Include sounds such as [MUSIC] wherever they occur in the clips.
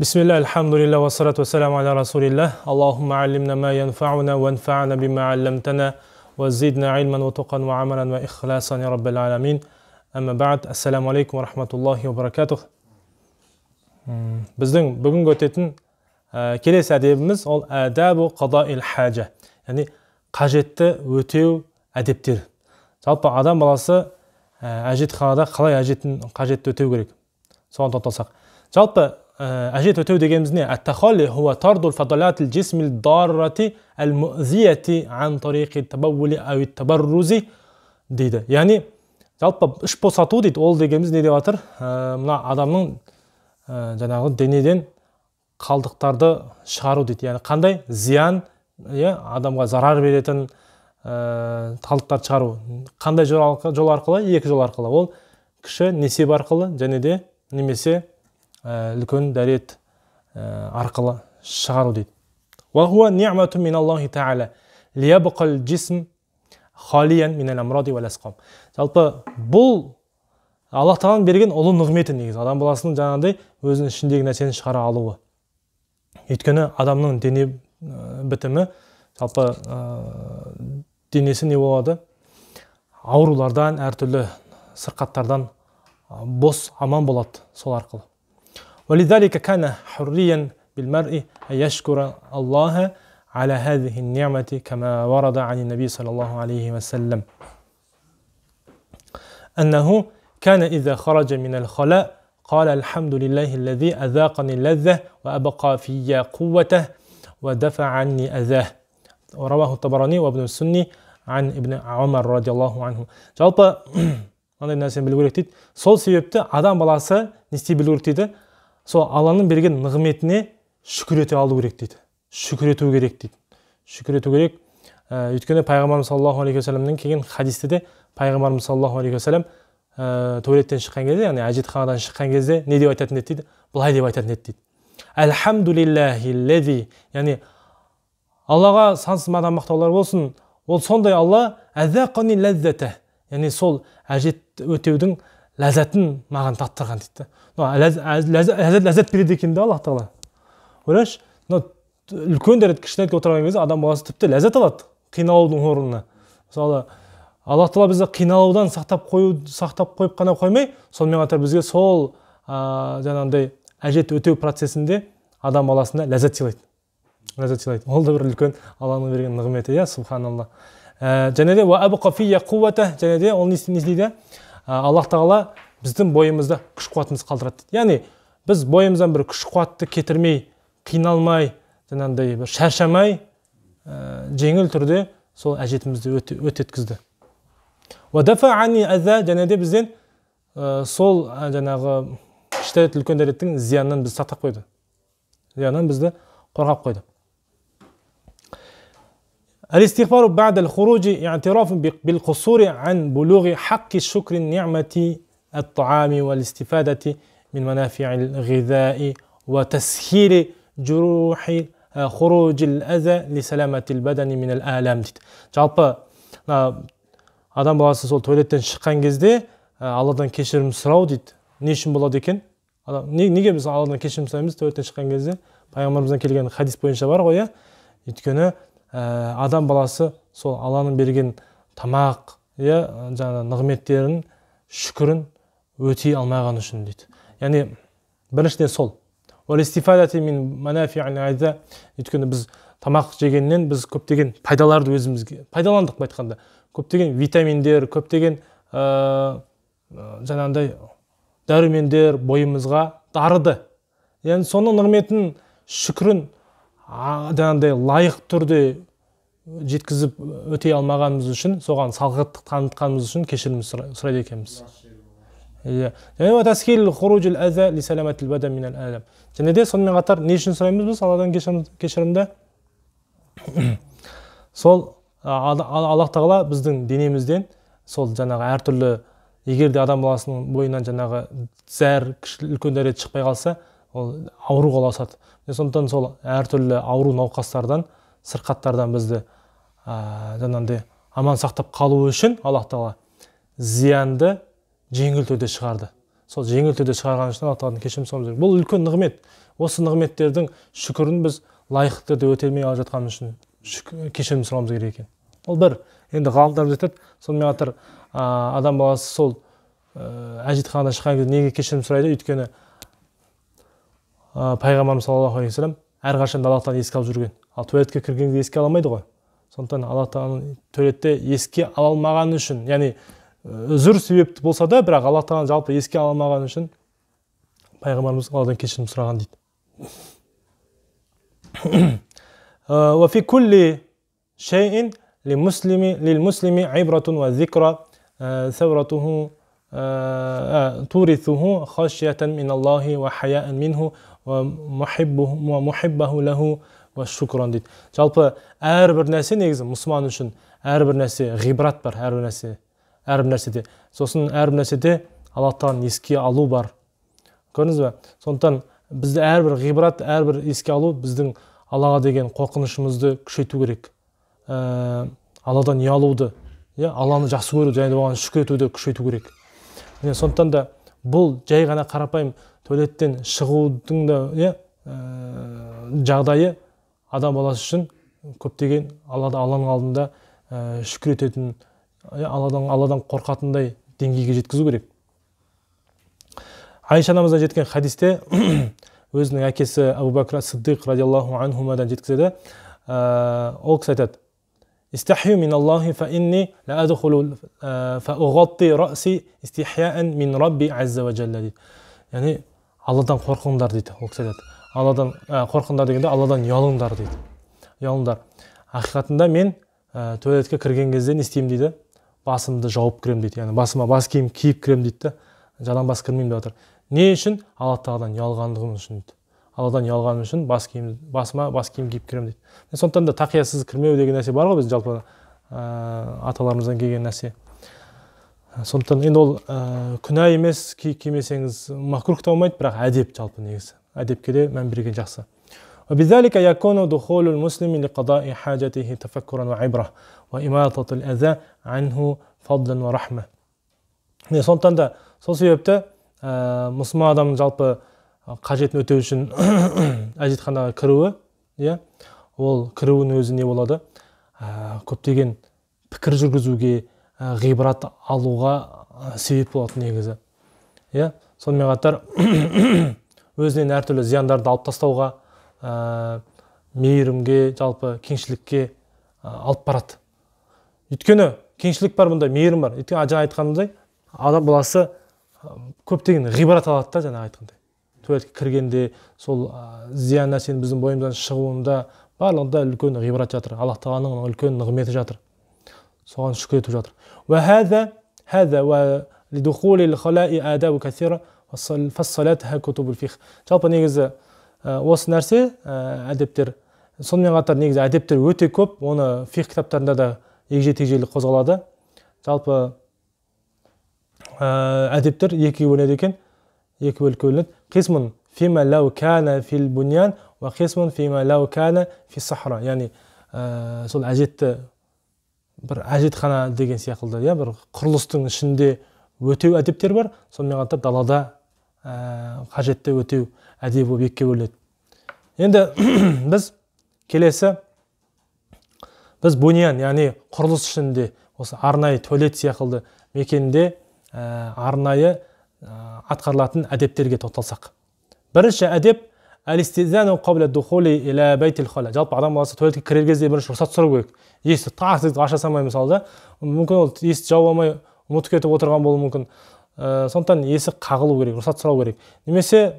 Біздің бүгінгі өтетін келесі әдебіміз ол әдәбу қадаил хәжә. Яғни қажетті өтеу әдептер. Жалпы адам баласы әжетханада қалай әжетін қажетті өтеу керек. Соған тоқталсақ. Жалпы Әжет өтеу جيمز التخلي هو طرد الفضلات الجسم الضارة المؤذية ан طريق ау дейді яғни жалпы іш босату дейді ол дегеніміз не деп жатыр мына адамның жаңағы денеден қалдықтарды шығару дейді яғни қандай зиян иә адамға зарар беретін қалдықтарды шығару қандай жол арқылы екі жол арқылы ол кіші несеп арқылы және де немесе үлкен э, дәрет арқылы шығару дейді жалпы бұл алла тағаланың берген ұлы нығметі негізі адам баласының жаңағыдай өзінің ішіндегі нәрсені шығара алуы өйткені адамның дене бітімі жалпы денесі не болады аурулардан әртүрлі сырқаттардан бос аман болады сол арқылы ولذلك كان حريا بالمرء أن يشكر الله على هذه النعمة كما ورد عن النبي صلى الله عليه وسلم أنه كان إذا خرج من الخلاء قال الحمد لله الذي أذاقني اللذة وأبقى في قوته ودفع عني أذاه ورواه الطبراني وابن السني عن ابن عمر رضي الله عنه جلطة [CLEARS THROAT] أنا الناس керек дейді сол себепті адам баласы не сол алланың берген нығметіне шүкір ете алу керек дейді шүкір ету керек дейді шүкір ету керек ә, өйткені пайғамбарымыз саллаллаху алейхи уассаламнан келген хадисте де пайғамбарымыз саллаллаху алейхи уассалам ә, туалеттен шыққан кезде яғни әжетханадан шыққан кезде не деп айтатын еді дейді былай деп айтатын еді дейді ләзи яғни аллаға сансыз мадам мақтаулар болсын ол сондай алла яғни сол әжет өтеудің ләззатын маған таттырған дейді ләззат ләззат береді екен да аллах тағала ойлаңызшы мынау үлкен дәрет кішкентай отырған кезде адам баласы тіпті ләззат алады қиналудың орнына мысалы аллах тағала бізді қиналудан сақтап қою сақтап қойып қана қоймай сонымен қатар бізге сол ә, жаңағындай әжет өтеу процесінде адам баласына ләззат сыйлайды ләззат сыйлайды ол да бір үлкен алланың берген нығметі иә субханалла ә, және де және де ол не, не Э, аллах тағала біздің бойымызда күш қуатымызды қалдырады яғни біз бойымыздан бір күш қуатты кетірмей қиналмай жаңағындай бір шаршамай э, жеңіл түрде сол әжетімізді өте, өтеткізді және де бізден ә, сол ә, жаңағы зияннан үлкен дәреттің зиянынан бізді сақтап қойды зиянынан бізді қорғап қойды الاستغفار بعد الخروج اعتراف بالقصور عن بلوغ حق الشكر النعمة الطعام والاستفادة من منافع الغذاء وتسهيل جروح خروج الأذى لسلامة البدن من الآلام дейді жалпы адам баласы сол туалеттен шыққан кезде алладан кешірім сұрау дейді не үшін болады екен неге біз алладан кешірім сұраймыз туалеттен шыққан кезде пайғамбарымыздан келген хадис бойынша бар ғой иә өйткені Э, адам баласы сол алланың берген тамақ иә жаңағы нығметтерін шүкірін өтей алмаған үшін дейді яғни біріншіден сол өйткені біз тамақ жегеннен біз көптеген пайдаларды өзімізге пайдаландық былай айтқанда көптеген витаминдер көптеген ә, э, э, жаңағыдай дәрумендер бойымызға дарыды яғни соның нығметін шүкірін жаңағыдай лайық түрде жеткізіп өтей алмағанымыз үшін соған салғырттық танытқанымыз үшін кешірім сұрайды екенбіз иә және де сонымен қатар не үшін сұраймыз біз алладан кешірімді [COUGHS] сол аллах тағала біздің денемізден сол жаңағы әртүрлі егер де адам баласының бойынан жаңағы зәр үлкен дәрет шықпай қалса ол ауруға ұласады сондықтан сол әртүрлі ауру науқастардан сырқаттардан бізді ә, жаңағыдай аман сақтап қалу үшін аллах тағала зиянды жеңіл түрде шығарды сол жеңіл түрде шығарғаны үшін алла тағаладан кешірім сұрауымыз керек бұл үлкен нығмет осы нығметтердің шүкірін біз лайықты түрде өтелмей алып жатқанымыз үшін кешірім сұрауымыз керек екен ол бір енді ғалымдарымыз айтады сонымен қатар ә, адам баласы сол ә, әжетханадан шыққан кезде неге кешірім сұрайды өйткені ә, пайғамбарымыз саллаллаху алейхи вассалам әрқашан тағала еске алып жүрген ал туалетке кіргенде еске ала алмайды ғой сондықтан алла тағаланың туалетте еске ала алмағаны үшін яғни үзір себепті болса да бірақ алла тағала жалпы еске ала алмағаны үшін пайғамбарымыз алладан кешірім сұраған дейді تورثه خشية من الله وحياء منه ومحبه, ومحبه له дейді жалпы әрбір нәрсе негізі мұсылман үшін әрбір нәрсе ғибрат бар әрбір нәрсе әрбір нәрседе сосын әрбір нәрседе алла тағаланы еске алу бар көрдіңіз ба сондықтан бізді әрбір ғибрат әрбір еске алу біздің аллаға деген қорқынышымызды күшейту керек ә, алладан ұялуды иә алланы жақсы көру және оған шүкір етуді күшейту керек міне сондықтан да бұл жай ғана қарапайым туалеттен шығудың да иә ә, жағдайы адам баласы үшін көптеген аллада алланың алдында ә, шүкір ететін э, алладан алладан қорқатындай деңгейге жеткізу керек айша анамыздан жеткен хадисте [CLEARS THROAT] өзінің әкесі әбу бәкір сыддиқ радиаллаху анхумадан жеткізеді э, ол кісі айтады استحيوا من الله فإني فأغطي رأسي استحياء من ربي عز وجل дейді яғни алладан қорқыңдар дейді ол кісі айтады алладан ә, э, қорқыңдар дегенде алладан ұялыңдар дейді ұялыңдар ақиқатында мен ә, туалетке кірген кезде не істеймін дейді басымды жауып кіремін дейді яғни басыма бас киім киіп кіремін дейді да жалаң бас кірмеймін деп жатыр не үшін алла тағаладан ұялғандығым үшін дейді алладан ұялғаным үшін бас киім басыма бас киім киіп кіремін дейді сондықтан да тақиясыз кірмеу деген нәрсе бар ғой біздің жалпы ә, аталарымыздан келген нәрсе сондықтан енді ол ә, күнә емес киіп кимесеңіз махкрух та болмайды бірақ әдеп жалпы негізі әдепке де мән берген жақсы وبذلك يكون دخول المسلم لقضاء حاجته تفكرا وعبرة وإماطة الأذى عنه فضلا ورحمة міне сондықтан да сол себепті ә, мұсылман адамның жалпы қажетін өтеу үшін [COUGHS] әжетханаға кіруі иә ол кіруінің өзі не болады ә, көптеген пікір жүргізуге ә, ғибрат алуға ә, себеп болады негізі иә сонымен қатар өзінен әртүрлі зияндарды алып тастауға ә, мейірімге жалпы кеңшілікке ә, алып барады өйткені кеңшілік бар бұнда мейірім бар өйткені жаңа айтқанымдай адам баласы э, көптеген ғибрат алады да жаңағы айтқандай туалетке кіргенде сол ә, зиян нәрсенің біздің бойымыздан шығуында барлығында үлкен ғибрат жатыр алла тағаланың үлкен нығметі жатыр соған шүкір етіп жатыр жалпы негізі э, осы нәрсе э, әдептер сонымен қатар негізі әдептер өте көп оны фих кітаптарында да егжей тегжейлі қозғалады жалпы э, әдептер екіге бөлінеді екен екі бөлікке бөлінеді қисмун фима лау кәна фил буньян уа қисмун фима лау кәна фи сахра яғни ә, сол әжетті бір әжетхана деген сияқты иә бір құрылыстың ішінде өтеу әдептер бар сонымен қатар далада ә, қажетті өтеу әдебі болып екіге бөлінеді енді [CLEARS THROAT] біз келесі біз буниян яғни құрылыс ішінде осы арнайы туалет сияқты мекенде ә, арнайы ә, атқарылатын әдептерге тоқталсақ бірінші әдеп жалпы адам баласы туалетке кірер кезде бірінші рұқсат сұрау керек есікті тарс етіп аша салмай мысалы да мүмкін ол есікті жауып алмай ұмытып кетіп отырған болуы мүмкін ә, сондықтан есік қағылу керек рұқсат сұрау керек немесе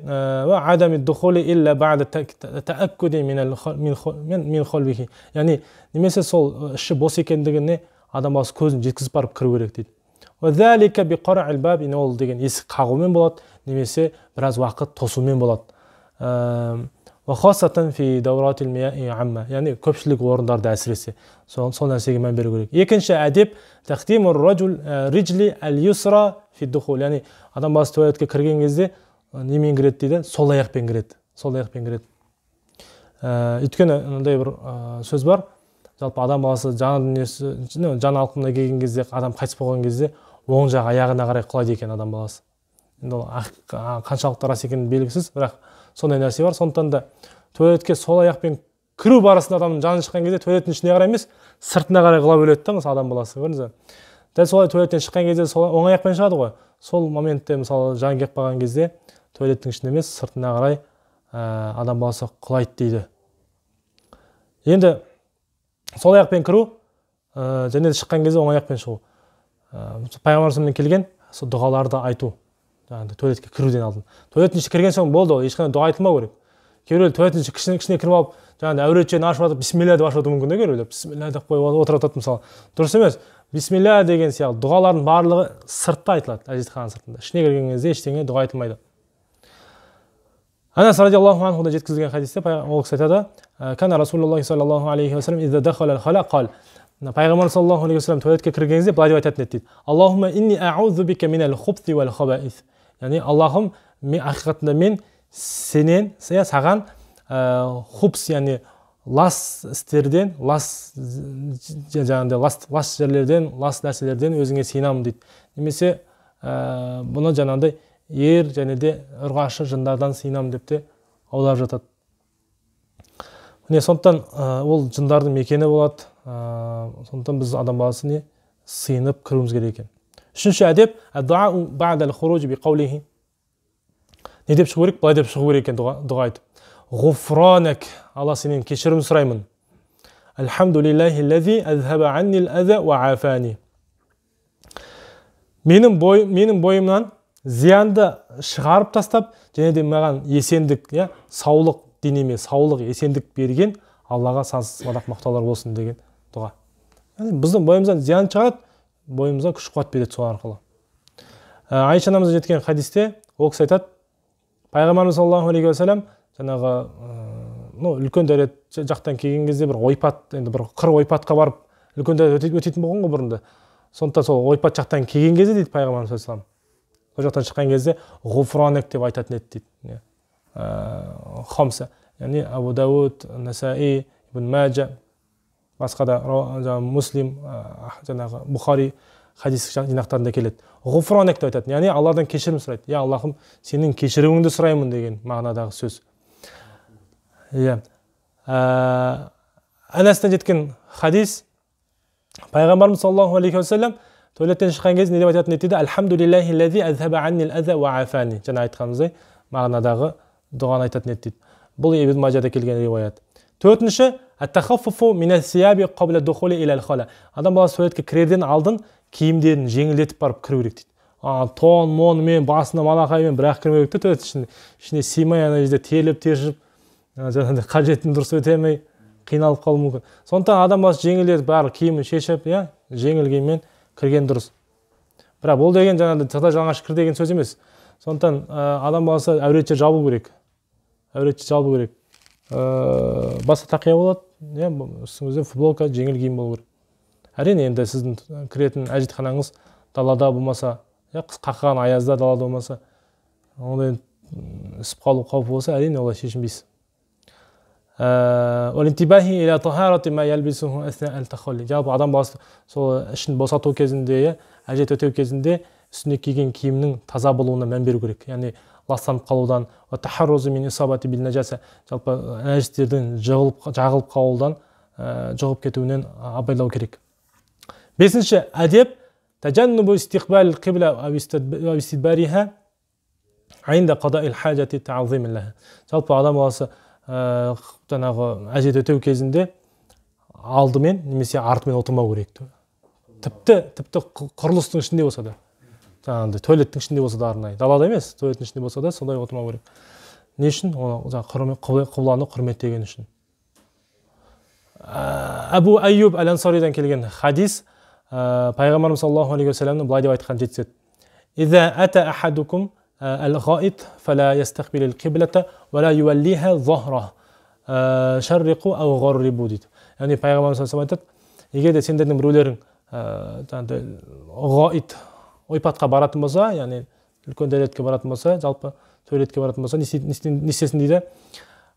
яғни немесе сол э, іші бос екендігіне адам баласы көзін жеткізіп барып кіру керек дейді ол деген есік қағумен болады немесе біраз уақыт тосумен болады э, фи даурат амма яғни көпшілік орындарда әсіресе сол, сол нәрсеге мән беру керек екінші әдеп риджли юсра яғни адам басы туалетке кірген кезде немен кіреді дейді сол аяқпен кіреді сол аяқпен кіреді ә, өйткені мынандай бір сөз бар жалпы адам баласы жан дүниесі жан алқымына келген кезде адам қайтыс болған кезде оң жақ аяғына қарай құлайды екен адам баласы енді ол қаншалықты рас екені белгісіз бірақ сондай нәрсе бар сондықтан да туалетке сол аяқпен кіру барысында адамның жаны шыққан кезде туалеттің ішіне қарай емес сыртына қарай құлап өледі да мысалы адам баласы көрдіңіз ба дәл солай туалеттен шыққан кезде сол оң аяқпен шығады ғой сол моментте мысалы жан келіп қалған кезде туалеттің ішіне емес сыртына қарай э, адам баласы құлайды дейді енді сол аяқпен кіру ә, және шыққан кезде оң аяқпен шығу ә, пайғамбар келген сол дұғаларды айту жаңағыдай туалетке кіруден алдын туалеттің ішіне кірген соң болды ол ешқандай дұға айтылмау керек кейбіреулер туалеттің іші кішіне кіріп алып жаңағыдай әурет жерін ашып жатып бисмилля деп ашып жатуы мүмкін да кейбіреулер бисмилля деп қойып отырып тұрады мысалы дұрыс емес бисмилля деген сияқты дұғалардың барлығы сыртта айтылады әжетхананың сыртында ішіне кірген кезде ештеңе дұға айтылмайды анас радиаллаху анхуда жеткізілген хадисте ол кісі айтады «Э, кана расулаллахи саллаллаху алейхи уассалам пайғамбар саллаллаху алейхи вассалам туалетке кірген кезде былай деп айтатын еді дейді аллахума инни бика минал хубси яғни аллахым мен ақиқатында мен сенен саған ә, хубс яғни лас істерден лас жаңағыдай лас, лас жерлерден лас нәрселерден өзіңе сыйынамын дейді немесе ә, бұны жаңағыдай ер және де ұрғашы жындардан сыйынамын деп те аударып жатады міне сондықтан ә, ол жындардың мекені болады ә, сондықтан біз адам баласы не сыйынып кіруіміз керек екен үшінші әдеп не деп шығу керек былай деп шығу керек екен дұға айтып ғуфранәк алла сенен кешірім сұраймын менің бой, менің бойымнан зиянды шығарып тастап және де маған есендік иә саулық денеме саулық есендік берген аллаға сансыз мадақ мақтаулар болсын деген дұға біздің бойымыздан зиян шығарады бойымызға күш қуат береді сол арқылы ә, айша анамызға жеткен хадисте ол кісі айтады пайғамбарымыз саллаллаху алейхи уассалам жаңағы ну үлкен дәрет жақтан келген кезде бір ойпат енді бір қыр ойпатқа барып үлкен дәрет өтетін болған ғой бұрында сондықтан сол ойпат жақтан келген кезде дейді пайғамбарымыз алейхи сол жақтан шыққан кезде ғуфранек деп айтатын еді дейді иә. ә, хомса яғни абу дауд насаи ибн мәжа басқа да жаңағы муслим жаңағы бұхари хадис жинақтарында келеді ғуфронек деп айтады яғни алладан кешірім сұрайды иә аллахым сенің кешіруіңді сұраймын деген мағынадағы сөз иә әнәстен жеткен хадис пайғамбарымыз саллаллаху алейхи уассалам туалеттен шыққан кезде не деп айтатын еді дейді жаңа айтқанымыздай мағынадағы дұғаны айтатын еді дейді бұл ибн мажада келген риуаят төртінші التخفف من الثياب قبل الدخول الى адам баласы туалетке кірерден алдын киімдерін жеңілдетіп барып кіру керек дейді тон монымен басында малақаймен ақ кірмеу керек та туалет ішіне ішіне сыймай ана жерде теліп тершіп жаңағыдай қажетін дұрыс алмай қиналып қалуы мүмкін сондықтан адам баласы жеңілдетіп барлық киімін шешіп иә жеңіл киіммен кірген дұрыс бірақ ол деген жаңағыдай тата жалаңаш кір деген сөз емес сондықтан адам баласы әуретше жабу керек әуретше жабу керек ә, басқа тақия болады иә үстіңізде футболка жеңіл киім болу керек әрине енді сіздің кіретін әжетханаңыз далада болмаса иә қақаған аязда далада болмаса ондай ісіп қалу қаупі болса әрине олай шешінбейсіз ә, жалпы адам баласы сол ішін босату кезінде иә әжет өтеу кезінде үстіне киген киімнің таза болуына мән беру керек яғни ластанып қалудан тахаррузу исабати бил нажаса жалпы нәжістердің жығылып жағылып қалудан ә, жұғып кетуінен абайлау керек бесінші әдеп тәжәннубу истиқбал қибла әу айнда қадаил хаджати тағзим жалпы адам баласы ә, жаңағы әжет өтеу кезінде алдымен немесе артымен отырмау керек тіпті тіпті құрылыстың ішінде болса да жаңағындай туалеттің ішінде болса да арнайы далада емес туалеттің ішінде болса да сондай отырмау керек не үшін оны жаңағы құбыланы құрметтеген үшін ә, әбу әйюб әл ансаридан келген хадис ә, пайғамбарымыз саллаллаху алейхи уассаламның былай деп айтқаны жеткізеді ә, яғни пайғамбарымыз айтады егер де сендердің біреулерің жаңағыдай ғоит ойпатқа баратын болса яғни үлкен дәретке баратын болса жалпы туалетке баратын болса не істесін дейді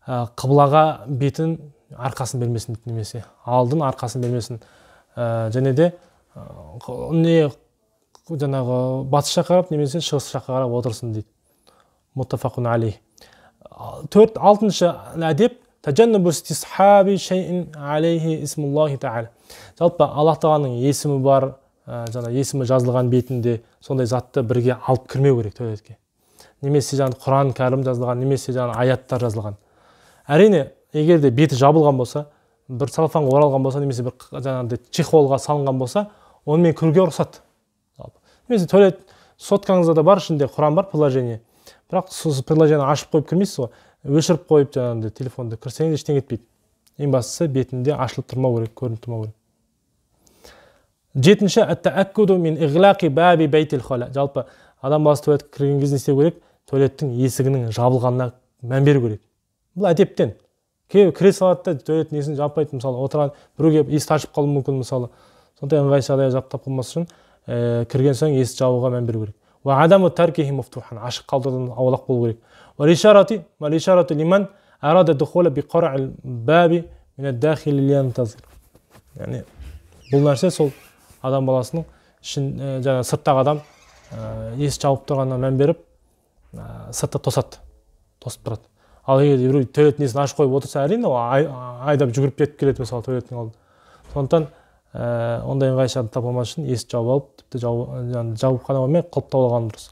ә, қыблаға бетін арқасын бермесін немесе алдын арқасын бермесін ә, және де не жаңағы батыс жаққа қарап немесе шығыс жаққа қарап отырсын дейді муттафақун али төрт алтыншы әдеп жалпы аллах тағаланың есімі бар ә, жаңа есімі жазылған бетінде сондай затты бірге алып кірмеу керек туалетке немесе жаңағы құран кәрім жазылған немесе жаңағы аяттар жазылған әрине егер де беті жабылған болса бір салфанға оралған болса немесе бір жаңағыдай чехолға салынған болса онымен кіруге рұқсат немесе туалет соткаңызда да бар ішінде құран бар приложение бірақ сіз приложениені ашып қойып кірмейсіз ғой өшіріп қойып жаңағыдай телефонды кірсеңіз ештеңе етпейді ең бастысы бетінде ашылып тұрмау керек көрініп тұрмау керек жетінші әттәәккуду мин иғлақи бәби бәйтіл хала жалпы адам баласы туалетке кірген кезде не істеу керек туалеттің есігінің жабылғанына мән беру керек бұл әдептен кейбір кіре салады да туалеттің есігін жаппайды мысалы отырған біреу келіп есікті ашып қалуы мүмкін мысалы сондай ыңғайсыз жағдай жаптап қалмас үшін ә, кірген соң есікті жабуға мән беру керек ашық қалдырудан аулақ болу керек яғни бұл нәрсе сол адам баласының ішін ә, жаңа сырттағы адам ә, есік жабылып тұрғанына мән беріп ә, сыртта тосады тосып тұрады ал егер біреу туалеттің есігін ашып қойып отырса әрине ол айдап жүгіріп кетіп келеді мысалы туалеттің алдына сондықтан ә, ондай ыңғайсыз таба алмас үшін есікті жауып алып тіпті жауып қана қоймай құлыптап алған дұрыс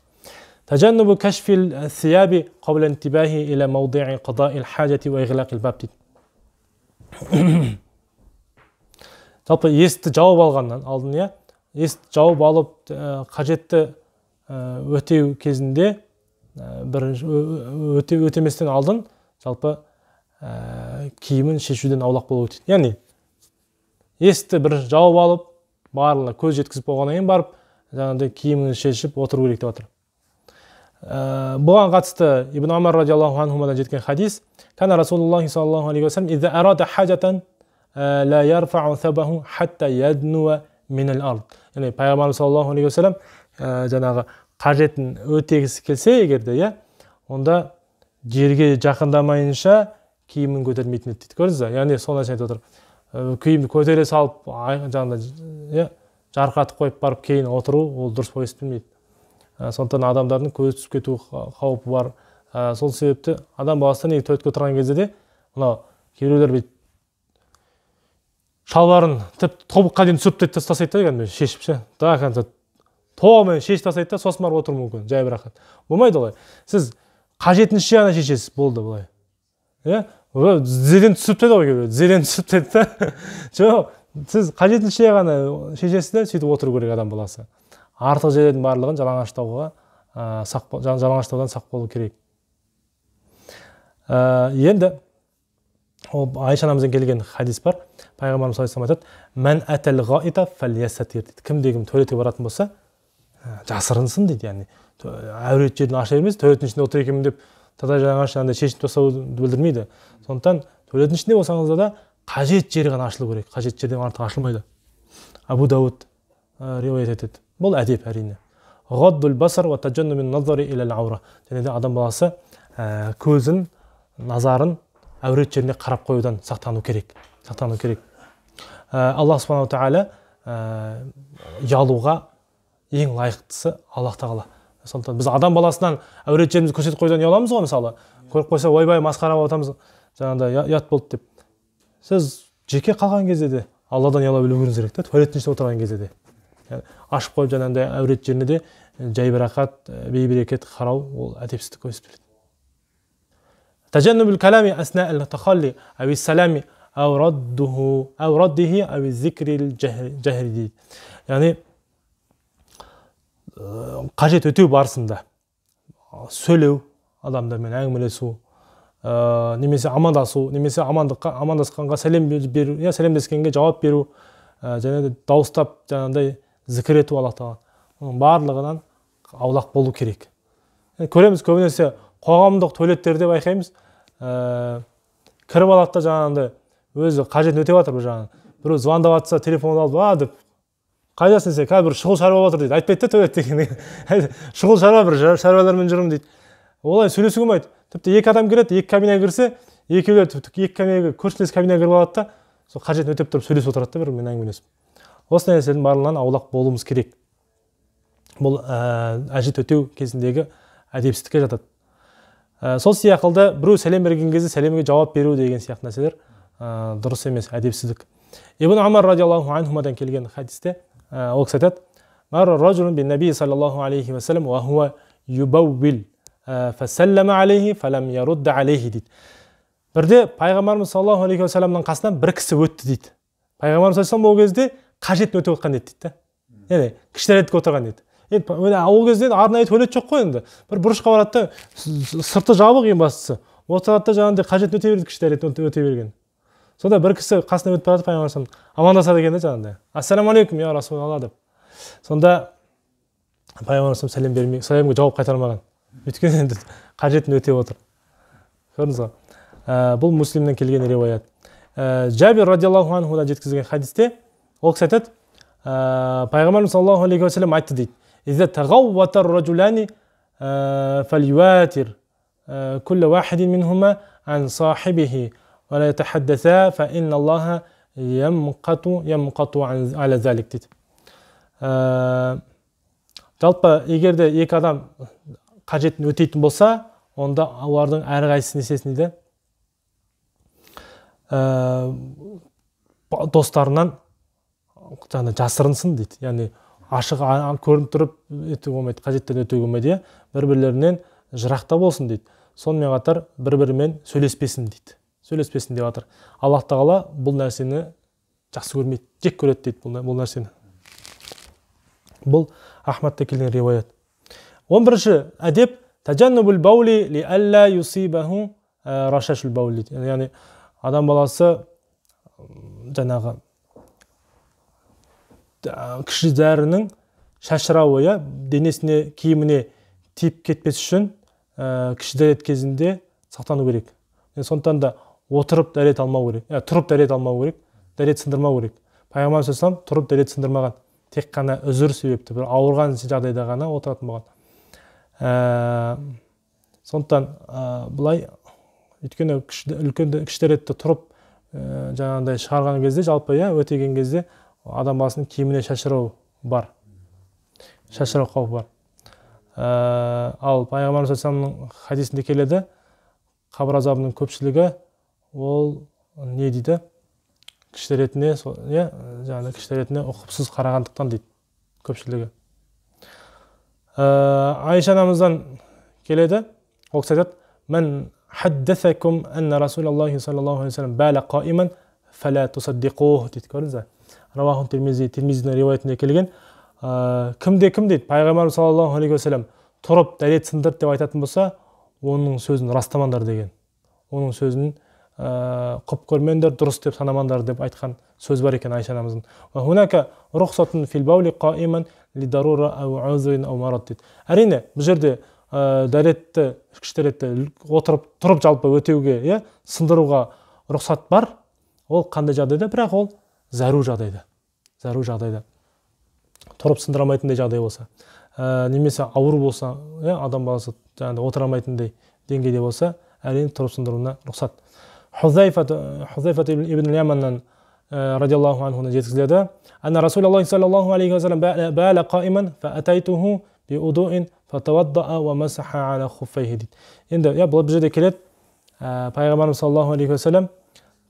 تجنب كشف الثياب قبل انتباهه إلى موضع قضاء الحاجة وإغلاق الباب дейді жалпы есті жауып алғаннан алдын иә есікті жауып алып э, қажетті э, өтеу кезінде э, бір өте, өтеместен алдын жалпы ә, киімін шешуден аулақ болу керек яғни есікті бір жауып алып барлығына көз жеткізіп болғаннан кейін барып жаңағыдай киімін шешіп отыру керек деп жатыр ә, бұған қатысты ибн омар радиаллаху анхудан жеткен хадис кәна расулуллахи саллаллаху алейхи la yarfa'u sabahu hatta yadnuva minal ard яғни пайғамбарымыз саллаллаху алейхи уассалам жаңағы қажетін өтегісі келсе егер де иә онда жерге жақындамайынша киімін көтермейтін еді дейді көрдіңіз ба яғни сол нәрсені айтып отыр киімді көтере салып жаңағыдай иә жарқыратып қойып барып кейін отыру ол дұрыс есептелмейді ә, сондықтан адамдардың көз түсіп кету қаупі бар сол себепті адам баласы негізі төртке тұрған кезде де мынау кейбіреулер бүйтіп шалбарын тіпті тобыққа дейін түсіріп тастайды тастайды да кәдімгі шешіп ше до конца толығымен шешіп тастайды да сосын барып отыруы мүмкін жай болмайды олай сіз қажетінше ғана шешесіз болды былай иә тізеден түсіріп тастайды ғой кейбіреу тізеден түсіріп тастайды да [LAUGHS] жоқ сіз қажетінше ғана шешесіз де сөйтіп отыру керек адам баласы артық жерлердің барлығын жалаңаштауға ә, сақ, жалаңаштаудан сақ болу керек ә, енді ол айша анамыздан келген хадис бар пайғамбарымыз саллаллаху алейхи айтады ғаита дейді кімде кім туалетке баратын болса жасырынсын дейді яғни әурет жерін аша бермес туалеттің ішінде отыр екенмін деп таза жалаңаш жаңағыдай шешініп тастауды білдірмейді сондықтан туалеттің ішінде болсаңыз да қажет жері ғана ашылу керек қажет жерден артық ашылмайды абу дауд риуаят етеді бұл әдеп әрине және де адам баласы көзін назарын әурет жеріне қарап қоюдан сақтану керек сақтану керек ә, алла субхан тағала ә, ең лайықтысы аллах тағала сондықтан біз адам баласынан әурет жерімізді көрсетіп қоюдан ұяламыз ғой мысалы көріп қойса ойбай масқара болып жатамыз жаңағыдай ұят болды деп сіз жеке қалған кезде де алладан ұяла білуіңіз керек та туалеттің ішінде отырған кезде де ашып қойып жаңағыдай әурет жеріне де жайбарақат бейберекет қарау ол әдепсіздік көрсетіп تجنب الكلام أثناء التخلي أو السلام أو رده أو رده أو الذكر الجهري يعني қажет өтеу барысында сөйлеу адамдармен әңгімелесу немесе амандасу немесе амандыққа амандасқанға сәлем беру иә сәлемдескенге жауап беру ә, және де дауыстап жаңағыдай зікір ету алла тағала барлығынан аулақ болу керек көреміз көбінесе қоғамдық туалеттерде байқаймыз ә, кіріп алады да жаңағындай өзі қажетін өтеп жатыр бір жағынан біреу звондап жатса телефонды алып а деп қайдасың сен қазір бір шұғыл шаруа болып жатыр дейді айтпайды да төлет деген шұғыл шаруа бір шаруалармен жүрмін дейді олай сөйлесуге болмайды тіпті екі адам кіреді екі кабинаға кірсе тіпті екі кабинаға көршілес кабинаға кіріп алады да сол қажетін өтеп тұрып сөйлесіп отырады да бір бірімен әңгімелесіп осындай нәрселердің барлығынан аулақ болуымыз керек бұл ә, әжет өтеу кезіндегі әдепсіздікке жатады Э, сол сияқты біреу сәлем берген кезде сәлемге жауап беру деген сияқты нәрселер ә, дұрыс емес әдепсіздік ибн омар радиаллаху анхумадан келген хадисте ә, ол кісі айтады саллаллаху алейхи уассалам юбауил дейді бірде пайғамбарымыз саллаллаху алейхи уассаламның қасынан бір кісі өтті дейді пайғамбарымыз алейхи ол кезде қажетін өтіп жатқан еді дейді да яғни кішілер отырған еді енді ол кезде арнайы туалет жоқ қой енді бір бұрышқа барады да сырты жабық ең бастысы отырады да жаңағыдай қажетін өтей береді кіші дәретін өте берген сонда бір кісі қасына өтіп бара жатып пайғамбар салам амандасады екен да жаңағыдай ассалаумағалейкум я расулалла деп сонда пайғамбар сәлем бермей сәлемге жауап қайтармаған өйткені енді қажетін өтеп отыр көрдіңіз ба ә, бұл муслимнен келген риуаят ә, жәбир радиаллаху анхудан жеткізген хадисте ол кісі айтады ә, пайғамбарымыз саллаллаху алейхи уассалам айтты дейді إذا تغوط الرجلان فليواتر كل واحد منهما عن صاحبه ولا يتحدثا فإن الله يمقط يمقط عن على ذلك дейді жалпы егер де екі адам қажетін өтейтін болса онда олардың әрқайсысы несесін дейді ә, достарынан жаңағы жасырынсын дейді яғни ашық көрініп тұрып өте болмайды қажеттерін өтуге болмайды иә бір бірлерінен жырақта болсын дейді сонымен қатар бір бірімен сөйлеспесін дейді сөйлеспесін деп жатыр аллах тағала бұл нәрсені жақсы көрмейді жек көреді дейді бұл, нәрсені бұл ахмадта келген риуаят он бірінші әдеп баули ли алла э, яғни адам баласы жаңағы кіші дәрінің шашырауы иә денесіне киіміне тиіп кетпес үшін ә, кіші дәрет кезінде сақтану керек сондықтан да отырып дәрет алмау керек ә, тұрып дәрет алмау керек дәрет сындырмау керек пайғамбарымыз салам тұрып дәрет сындырмаған тек қана үзір себепті бір ауырған жағдайда ғана отыратын болған ә, сондықтан ә, былай өйткені үлкен кіші тұрып ә, жаңағыдай шығарған кезде жалпы иә өтеген кезде адам басының киіміне шашырау бар шашырау қаупі бар ә, ал пайғамбарымыз саламның хадисінде келеді қабір азабының көпшілігі ол не дейді ретінде иә жаңағыдай ретінде ұқыпсыз қарағандықтан дейді көпшілігі ә, айша анамыздан келеді ол кісі айтады мән хаддасакум анна расулаллахи саллаллаху алейхи вассалам бәлі қаиман фәлә тусаддиқу дейді көрдіңіз ба равахун термизи термизидің риуаятында келген ә, кімде кім дейді пайғамбарымыз саллаллаху алейхи уассалам тұрып дәрет сындырды деп айтатын болса оның сөзін растамаңдар деген оның сөзін ә, құп көрмеңдер дұрыс деп санамаңдар деп айтқан сөз бар екен айша анамыздыңдейді әрине бұл жерде ә, дәретті ішкіш дәретті отырып тұрып жалпы өтеуге иә сындыруға рұқсат бар ол қандай жағдайда бірақ ол зәру жағдайда зәру жағдайда тұрып сындыра алмайтындай жағдай болса ә, немесе ауыр болса иә адам баласы жаңағыдай отыра алмайтындай деңгейде болса әрине тұрып сындыруына рұқсат хузайфат ибн ә, анхуна қаиман биудуин масаха ала енді иә бұл жерде келеді ә, пайғамбарымыз саллаллаху алейхи уассалам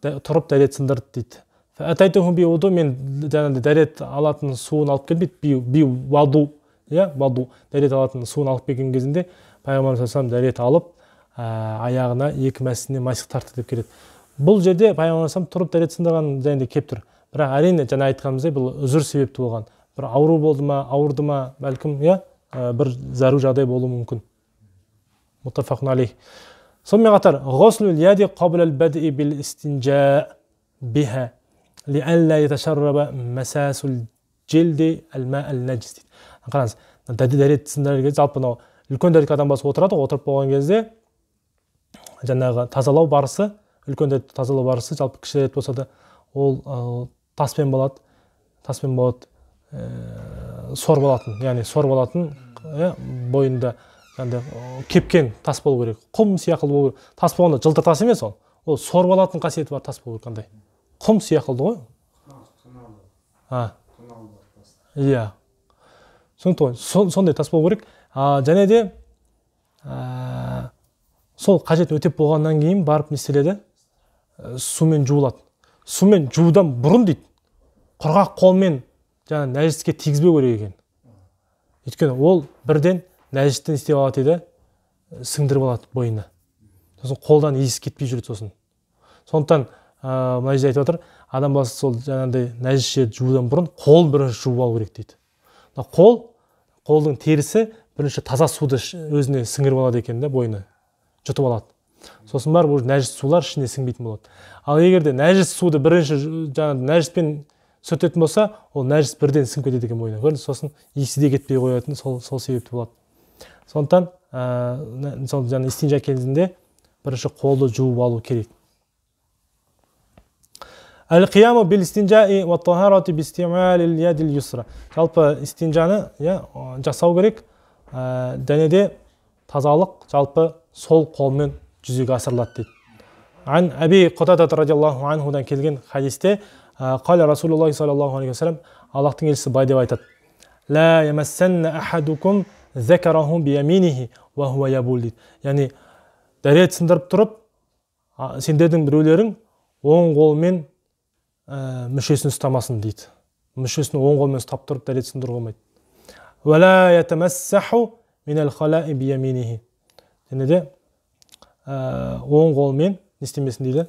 тұрып дәрет сындырды дейді атайтухум би уду мен жаңағыдай дәрет алатын суын алып келмейді би, би ваду иә ваду дәрет алатын суын алып келген кезінде пайғамбарымыз алейхи дәрет алып аяғына екі мәсіне масих тартты деп келеді бұл жерде пайғамбар алейхи тұрып дәрет сындырған жайында келіп тұр бірақ әрине жаңа айтқанымыздай бұл үзір себепті болған бір ауру болды ма ауырды ма бәлкім иә бір зәру жағдай болуы мүмкін сонымен қатар яди бил биха لئلا يتشرب مساس الجلد الماء النجس қараңыз дәрет сындырар кезде жалпы мынау үлкен дәретке адам басып отырады ғой отырып болған кезде жаңағы тазалау барысы үлкен дәретті тазалау барысы жалпы кіші дәрет болса да ол ә, таспен болады таспен болады ә, сор болатын яғни сор болатын иә бойында жаңағыдай кепкен тас болу керек құм сияқты болу керек тас болғанда жылтыр тас емес ол ол сор болатын қасиеті бар тас болу керек андай құм сияқылды ғой иә түсінікті ғой сондай тас болу керек және де ә, сол қажет өтеп болғаннан кейін барып не істеледі ә, сумен жуылады сумен жуудан бұрын дейді құрғақ қолмен жаңа нәжіске тигізбеу керек екен өйткені ол бірден нәжісті не істеп алады еді сіңдіріп алады бойына сосын қолдан иіс кетпей жүреді сосын сондықтан ә, мына жерде айтып жатыр адам баласы сол жаңағыдай нәжіс жерді жуудан бұрын қолын бірінші жуып алу керек дейді мына қол қолдың терісі бірінші таза суды өзіне сіңіріп алады екен да бойына жұтып алады сосын барып уже нәжіс сулар ішіне сіңбейтін болады ал егер де нәжіс суды бірінші жаңағы нәжіспен сүртетін болса ол нәжіс бірден сіңіп кетеді екен бойына көрдіңіз сосын иісі де кетпей қоятын сол сол себепті болады сондықтан э, ә, сол жаңағы истинжа кезінде бірінші қолды жуып алу керек Әл-қияму бил истинжаи уа тахарати би истималил ядил юсра. Жалпы истинжаны жасау керек. Дәнеде тазалық жалпы сол қолмен жүзеге асырылады дейді. ән Әби Құтадат радиаллаху анхудан келген хадисте қала Расулуллахи саллаллаху алейхи вассалам Аллахтың елшісі бай деп айтады. Ла ямассанна ахадукум закараху бияминихи уа хуа ябул дейді. Яғни дәрет сындырып тұрып сендердің біреулерің оң қолымен ә, мүшесін ұстамасын дейді мүшесін оң қолмен ұстап тұрып дәрет сындыруға болмайды және де ә, оң қолмен не істемесін дейді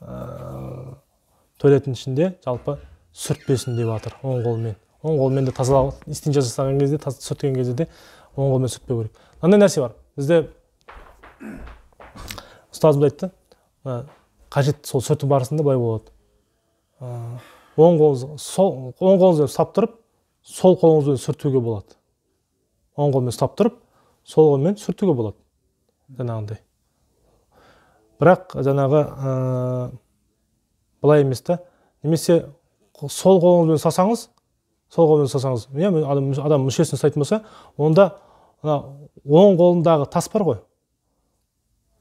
ә, туалеттің ішінде жалпы сүртпесін деп жатыр оң қолмен оң қолмен де тазалау истинжа жасаған кезде таз, сүрткен кезде де оң қолмен сүртпеу керек мынандай нәрсе бар бізде ұстазымыз айтты қажет сол сүрту барысында былай болады оң қолыңыз сол оң қолыңызбен ұстап тұрып сол қолыңызбен сүртуге болады оң қолмен ұстап тұрып сол қолмен сүртуге болады жаңағындай бірақ жаңағы ә, былай емес та немесе сол қолыңызбен ұстасаңыз сол қолмен ұстасаңыз иә адам, адам мүшесін ұстайтын болса онда мына оң қолындағы тас бар ғой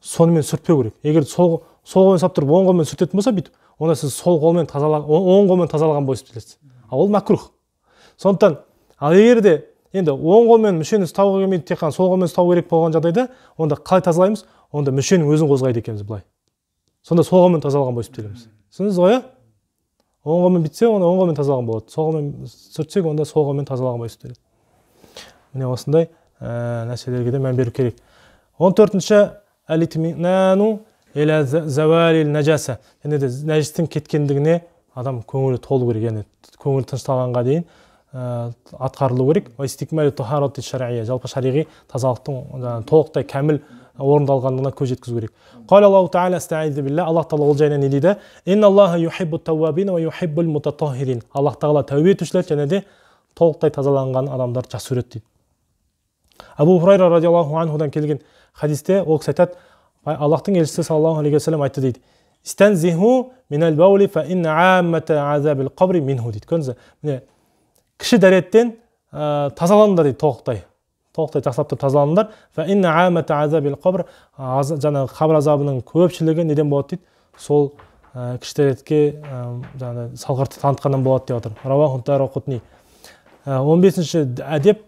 сонымен сүртпеу керек егер сол сол қолмен ұстап тұрып оң қолмен сүртетін болса бүйтіп онда сіз сол қолмен тазалаған оң қолмен тазалаған болып есептелесіз ал ол мәкрух сондықтан ал егер де енді оң қолмен мүшені ұстауға келмейді тек қана сол қолмен ұстау керек болған жағдайда онда қалай тазалаймыз онда мүшенің өзін қозғайды екенбіз былай сонда сол қолмен тазалаған болып есептелеміз түсіндіңіз ғой иә оң қолмен бүйтсе онда оң қолмен тазалаған болады сол қолмен сүртсек онда сол қолмен тазалаған болып есептеледі міне осындай ә, нәрселерге де мән беру керек он төртінші және де нәжістің кеткендігіне адам көңілі толу керек яғни көңілі тынышталғанға дейін атқарылу керек жалпы шариғи тазалықтың толықтай кәміл орындалғандығына көз жеткізу керек алла тағала ол жайында не дейді аллах тағала тәубе етушілер және де толықтай тазаланған адамдарды жақсы көреді дейді абу хурайра радиаллаху анхудан келген хадисте ол кісі айтады аллахтың елшісі саллаллаху алейхи уассалам айтты дейді истәнзиху минәл баули фа инна азабил қабри минху дейді көрдіңіз міне кіші дәреттен ә, тазаланыңдар дейді толықтай толықтай жақсылап тұрып тазаланыңдар фа инна амата азабил қабр жаңағы қабр азабының көпшілігі неден болады дейді сол ә, кіші дәретке ә, жаңағы салғырты танытқаннан болады деп жатыр рауахутни он бесінші әдеп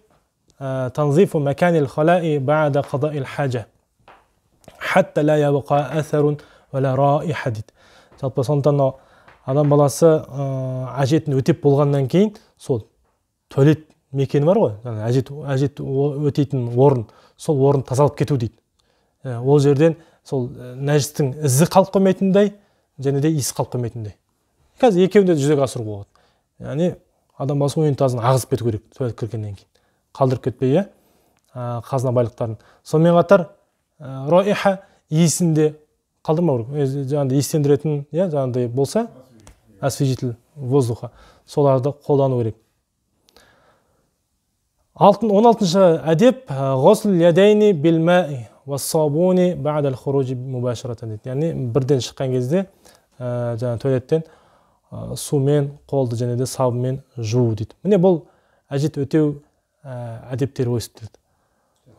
танзифу маканил халаи бада қадаил хаджа жалпы сондықтан мынау адам баласы әжетін өтеп болғаннан кейін сол туалет мекені бар ғой әжет, әжет өтейтін орын сол орын тазалып кету дейді ол жерден сол нәжістің ізі қалып қоймайтындай және де иіс қалып қоймайтындай қазір екеуін де жүзеге асыруға болады яғни адам баласы унитазын ағызып кету керек туалет кіргеннен кейін қалдырып кетпей иә қазына байлықтарын сонымен қатар Э, роиха иісінде қалдырмау керек жаңағыдай иістендіретін иә жаңағыдай болса освежитель воздуха соларды қолдану керек алтын он алтыншы әдеп «Э, яғни бірден шыққан кезде ә, жаңағы туалеттен ә, сумен қолды және де сабынмен жуу дейді міне бұл әжет өтеу ә, әдептері өсіп келеді